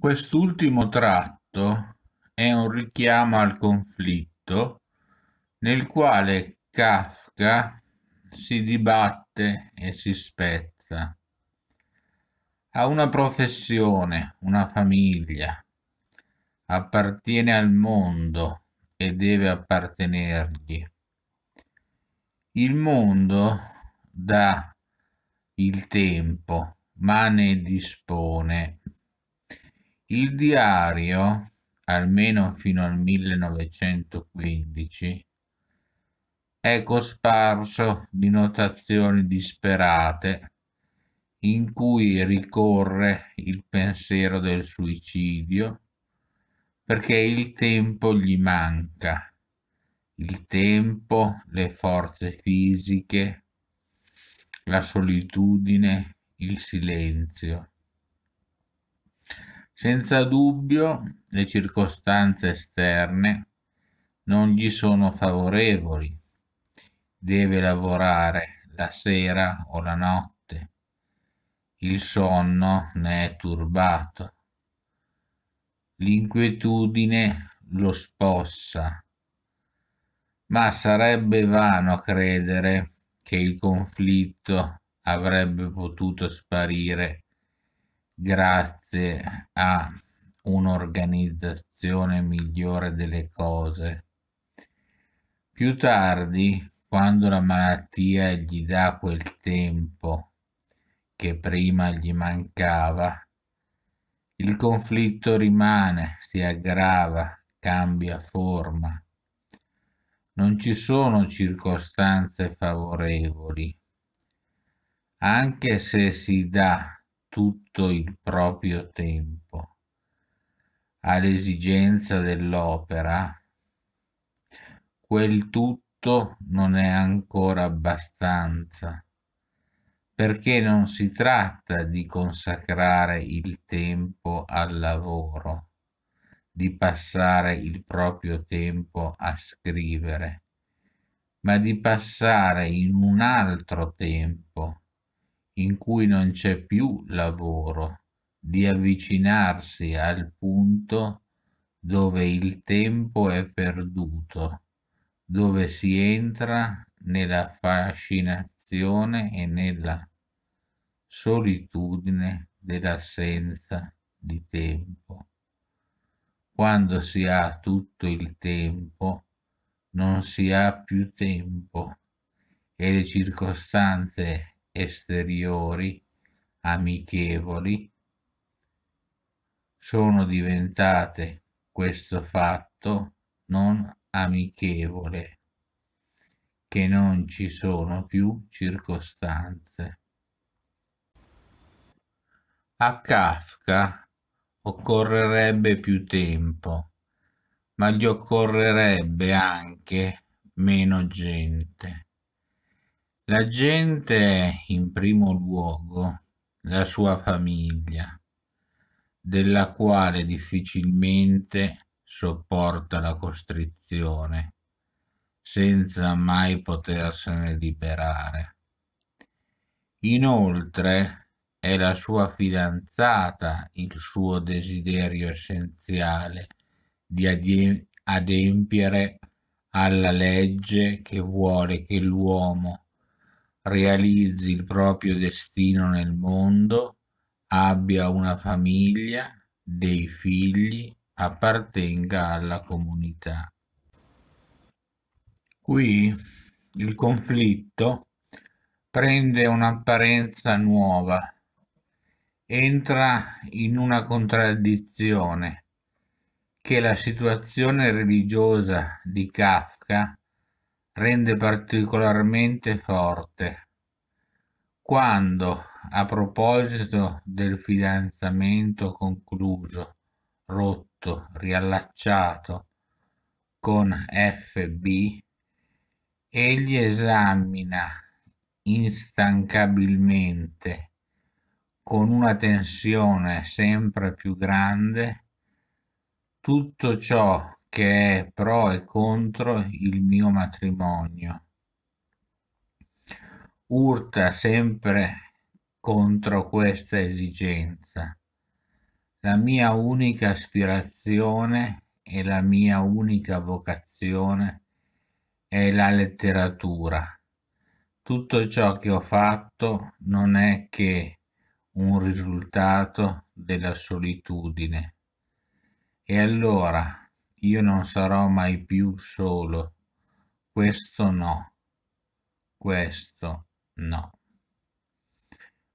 Quest'ultimo tratto è un richiamo al conflitto nel quale Kafka si dibatte e si spezza. Ha una professione, una famiglia, appartiene al mondo e deve appartenergli. Il mondo dà il tempo, ma ne dispone il diario, almeno fino al 1915, è cosparso di notazioni disperate in cui ricorre il pensiero del suicidio perché il tempo gli manca, il tempo, le forze fisiche, la solitudine, il silenzio senza dubbio le circostanze esterne non gli sono favorevoli. Deve lavorare la sera o la notte. Il sonno ne è turbato. L'inquietudine lo spossa. Ma sarebbe vano credere che il conflitto avrebbe potuto sparire grazie a un'organizzazione migliore delle cose. Più tardi, quando la malattia gli dà quel tempo che prima gli mancava, il conflitto rimane, si aggrava, cambia forma. Non ci sono circostanze favorevoli. Anche se si dà tutto il proprio tempo all'esigenza dell'opera, quel tutto non è ancora abbastanza, perché non si tratta di consacrare il tempo al lavoro, di passare il proprio tempo a scrivere, ma di passare in un altro tempo in cui non c'è più lavoro, di avvicinarsi al punto dove il tempo è perduto, dove si entra nella fascinazione e nella solitudine dell'assenza di tempo. Quando si ha tutto il tempo, non si ha più tempo e le circostanze esteriori amichevoli sono diventate questo fatto non amichevole che non ci sono più circostanze. A Kafka occorrerebbe più tempo, ma gli occorrerebbe anche meno gente. La gente è, in primo luogo, la sua famiglia, della quale difficilmente sopporta la costrizione, senza mai potersene liberare. Inoltre è la sua fidanzata il suo desiderio essenziale di adempiere alla legge che vuole che l'uomo realizzi il proprio destino nel mondo, abbia una famiglia, dei figli, appartenga alla comunità. Qui il conflitto prende un'apparenza nuova, entra in una contraddizione che la situazione religiosa di Kafka rende particolarmente forte. Quando, a proposito del fidanzamento concluso, rotto, riallacciato con FB, egli esamina instancabilmente, con una tensione sempre più grande, tutto ciò che è pro e contro il mio matrimonio. Urta sempre contro questa esigenza. La mia unica aspirazione e la mia unica vocazione è la letteratura. Tutto ciò che ho fatto non è che un risultato della solitudine. E allora io non sarò mai più solo. Questo no. Questo no.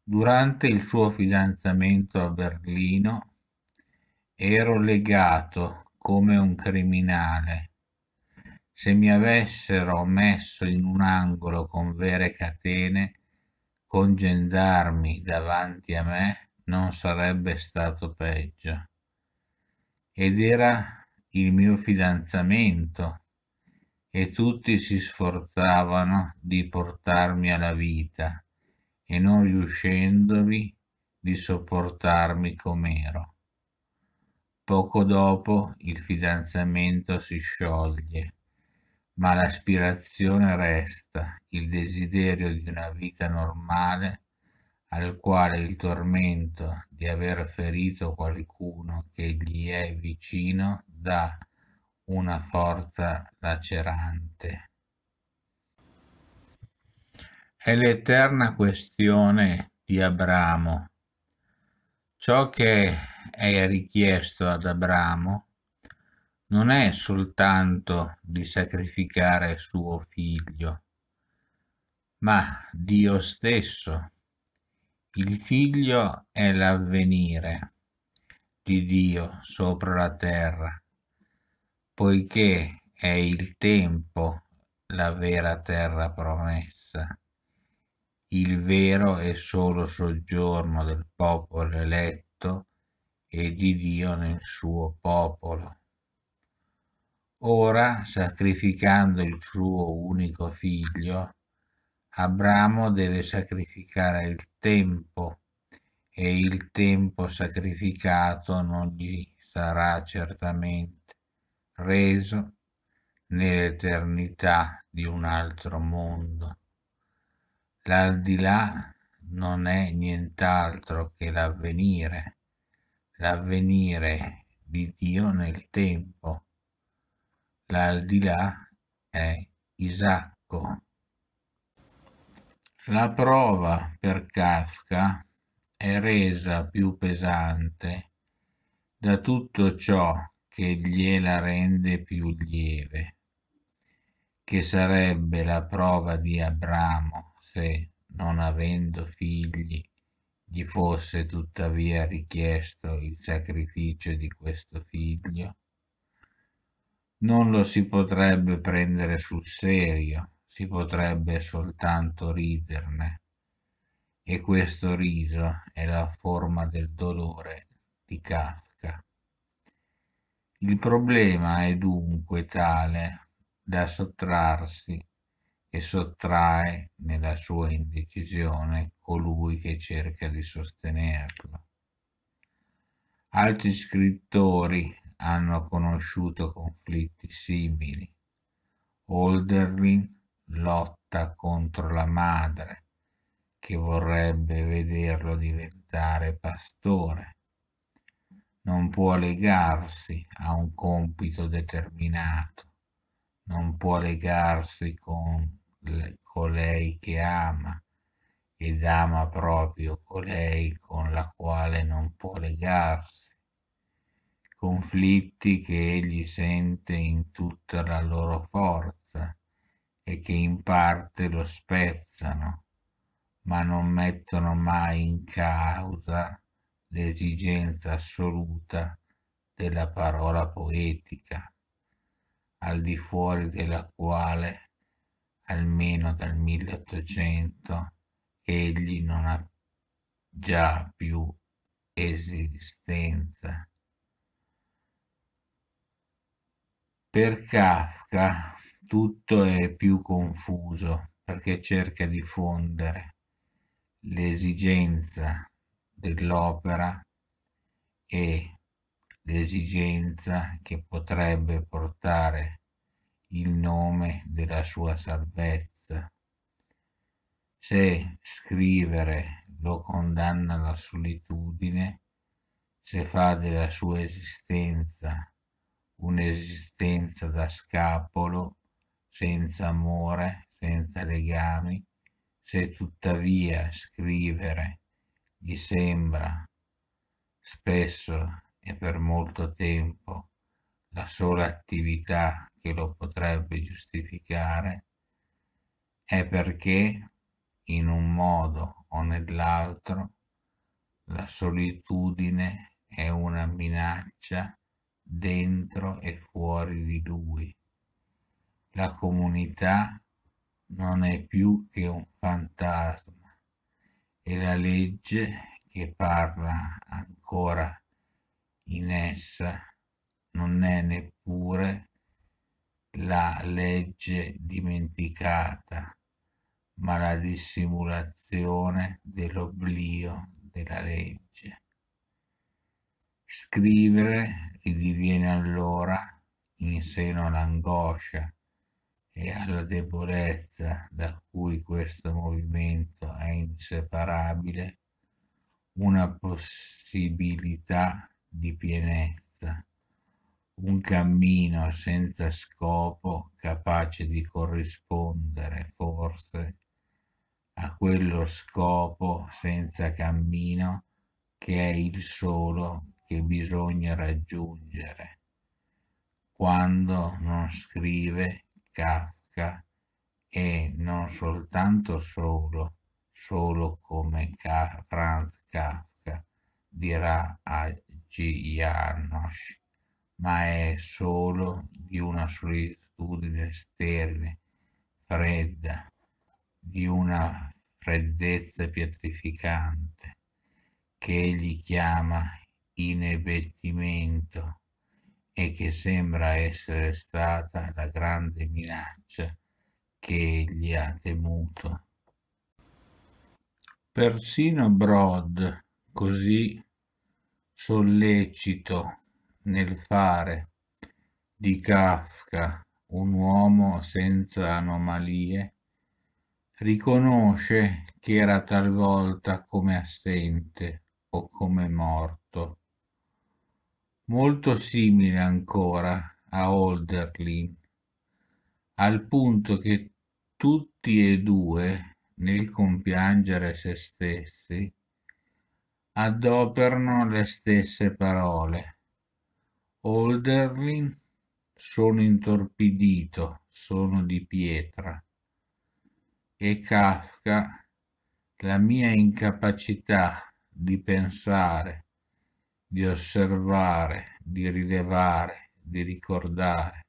Durante il suo fidanzamento a Berlino ero legato come un criminale. Se mi avessero messo in un angolo con vere catene, con gendarmi davanti a me, non sarebbe stato peggio. Ed era il mio fidanzamento e tutti si sforzavano di portarmi alla vita e non riuscendovi di sopportarmi com'ero. Poco dopo il fidanzamento si scioglie, ma l'aspirazione resta, il desiderio di una vita normale al quale il tormento di aver ferito qualcuno che gli è vicino da una forza lacerante. È l'eterna questione di Abramo. Ciò che è richiesto ad Abramo non è soltanto di sacrificare suo figlio, ma Dio stesso. Il figlio è l'avvenire di Dio sopra la terra poiché è il tempo la vera terra promessa, il vero e solo soggiorno del popolo eletto e di Dio nel suo popolo. Ora, sacrificando il suo unico figlio, Abramo deve sacrificare il tempo e il tempo sacrificato non gli sarà certamente reso nell'eternità di un altro mondo. L'aldilà non è nient'altro che l'avvenire, l'avvenire di Dio nel tempo. L'aldilà è Isacco. La prova per Kafka è resa più pesante da tutto ciò che gliela rende più lieve, che sarebbe la prova di Abramo se, non avendo figli, gli fosse tuttavia richiesto il sacrificio di questo figlio? Non lo si potrebbe prendere sul serio, si potrebbe soltanto riderne. E questo riso è la forma del dolore di Kafka. Il problema è dunque tale da sottrarsi e sottrae nella sua indecisione colui che cerca di sostenerlo. Altri scrittori hanno conosciuto conflitti simili. Olderlin lotta contro la madre, che vorrebbe vederlo diventare pastore non può legarsi a un compito determinato, non può legarsi con colei che ama ed ama proprio colei con la quale non può legarsi. Conflitti che egli sente in tutta la loro forza e che in parte lo spezzano, ma non mettono mai in causa l'esigenza assoluta della parola poetica, al di fuori della quale, almeno dal 1800, egli non ha già più esistenza. Per Kafka tutto è più confuso perché cerca di fondere l'esigenza dell'opera e l'esigenza che potrebbe portare il nome della sua salvezza. Se scrivere lo condanna alla solitudine, se fa della sua esistenza un'esistenza da scapolo, senza amore, senza legami, se tuttavia scrivere gli sembra spesso e per molto tempo la sola attività che lo potrebbe giustificare è perché in un modo o nell'altro la solitudine è una minaccia dentro e fuori di lui. La comunità non è più che un fantasma e la legge che parla ancora in essa non è neppure la legge dimenticata, ma la dissimulazione dell'oblio della legge. Scrivere ridiviene allora in seno all'angoscia e alla debolezza da cui questo movimento è inseparabile una possibilità di pienezza, un cammino senza scopo capace di corrispondere forse a quello scopo senza cammino che è il solo che bisogna raggiungere quando non scrive Kafka e non soltanto solo, solo come Franz Kafka dirà a Gianosch, ma è solo di una solitudine sterile, fredda, di una freddezza pietrificante, che egli chiama inebettimento e che sembra essere stata la grande minaccia che egli ha temuto. Persino Brod, così sollecito nel fare di Kafka un uomo senza anomalie, riconosce che era talvolta come assente o come morto molto simile ancora a Olderlin, al punto che tutti e due, nel compiangere se stessi, adoperano le stesse parole. Olderlin, sono intorpidito, sono di pietra. E Kafka, la mia incapacità di pensare di osservare, di rilevare, di ricordare,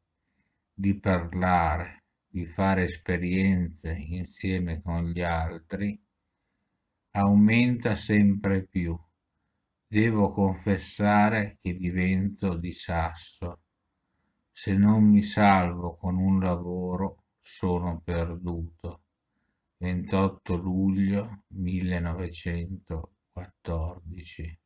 di parlare, di fare esperienze insieme con gli altri, aumenta sempre più. Devo confessare che divento di sasso. Se non mi salvo con un lavoro, sono perduto. 28 luglio 1914